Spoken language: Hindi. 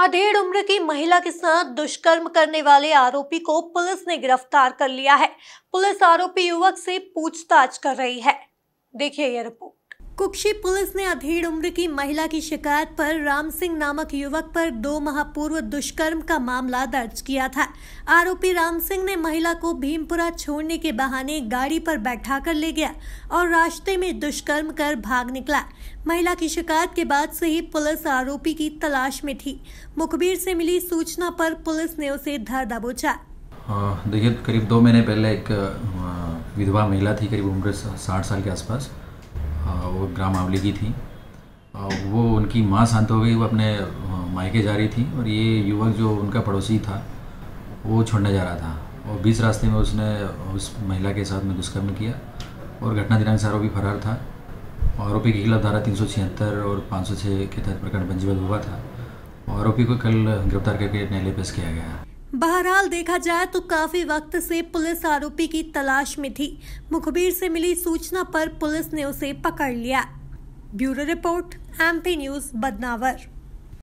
अधेड़ उम्र की महिला के साथ दुष्कर्म करने वाले आरोपी को पुलिस ने गिरफ्तार कर लिया है पुलिस आरोपी युवक से पूछताछ कर रही है देखिए यह रिपोर्ट कुक्षी पुलिस ने अधेड़ उम्र की महिला की शिकायत पर राम सिंह नामक युवक पर दो माह पूर्व दुष्कर्म का मामला दर्ज किया था आरोपी राम सिंह ने महिला को भीमपुरा छोड़ने के बहाने गाड़ी पर बैठा कर ले गया और रास्ते में दुष्कर्म कर भाग निकला महिला की शिकायत के बाद से ही पुलिस आरोपी की तलाश में थी मुखबिर से मिली सूचना पर पुलिस ने उसे धर दबोचा देखिए करीब दो महीने पहले एक विधवा महिला थी करीब उम्र साठ साल के आसपास वो ग्राम आवली की थी वो उनकी माँ शांत हो गई वो अपने मायके जा रही थी और ये युवक जो उनका पड़ोसी था वो छोड़ने जा रहा था और बीच रास्ते में उसने उस महिला के साथ में दुष्कर्म किया और घटना दिनांक से आरोपी फरार था आरोपी के खिलाफ धारा तीन और 506 के तहत प्रकरण पंजीबद्ध हुआ था आरोपी को कल गिरफ्तार करके न्यायालय पेश किया गया बहरहाल देखा जाए तो काफी वक्त से पुलिस आरोपी की तलाश में थी मुखबिर से मिली सूचना पर पुलिस ने उसे पकड़ लिया bureau report MP news Badnawar